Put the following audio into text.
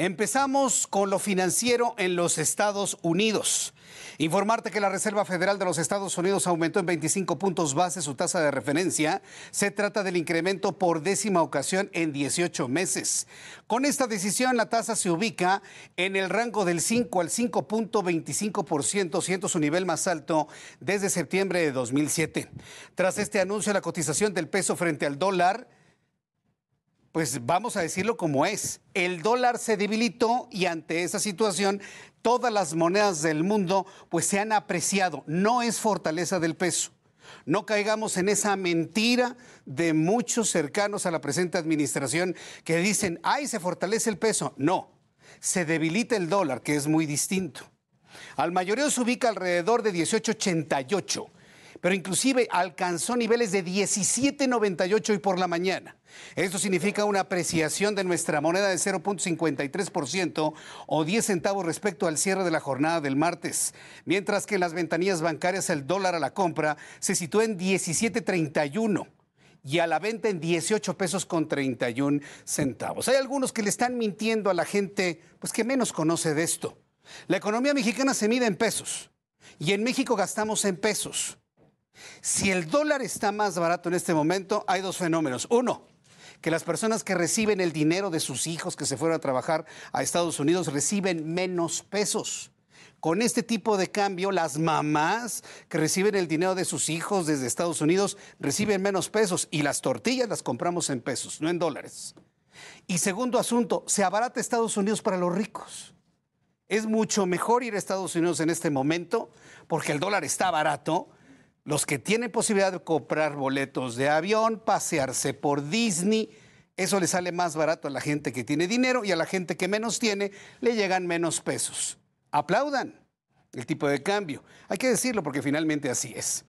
Empezamos con lo financiero en los Estados Unidos. Informarte que la Reserva Federal de los Estados Unidos aumentó en 25 puntos base su tasa de referencia. Se trata del incremento por décima ocasión en 18 meses. Con esta decisión, la tasa se ubica en el rango del 5 al 5.25%, siendo su nivel más alto desde septiembre de 2007. Tras este anuncio, la cotización del peso frente al dólar pues vamos a decirlo como es, el dólar se debilitó y ante esa situación todas las monedas del mundo pues se han apreciado, no es fortaleza del peso. No caigamos en esa mentira de muchos cercanos a la presente administración que dicen, ay, se fortalece el peso. No, se debilita el dólar, que es muy distinto. Al mayoreo se ubica alrededor de 1888 pero inclusive alcanzó niveles de 17.98 hoy por la mañana. Esto significa una apreciación de nuestra moneda de 0.53% o 10 centavos respecto al cierre de la jornada del martes, mientras que en las ventanillas bancarias el dólar a la compra se sitúa en 17.31 y a la venta en 18 pesos con 31 centavos. Hay algunos que le están mintiendo a la gente, pues que menos conoce de esto. La economía mexicana se mide en pesos y en México gastamos en pesos. Si el dólar está más barato en este momento, hay dos fenómenos. Uno, que las personas que reciben el dinero de sus hijos que se fueron a trabajar a Estados Unidos reciben menos pesos. Con este tipo de cambio, las mamás que reciben el dinero de sus hijos desde Estados Unidos reciben menos pesos y las tortillas las compramos en pesos, no en dólares. Y segundo asunto, se abarata Estados Unidos para los ricos. Es mucho mejor ir a Estados Unidos en este momento porque el dólar está barato los que tienen posibilidad de comprar boletos de avión, pasearse por Disney, eso le sale más barato a la gente que tiene dinero y a la gente que menos tiene le llegan menos pesos. Aplaudan el tipo de cambio. Hay que decirlo porque finalmente así es.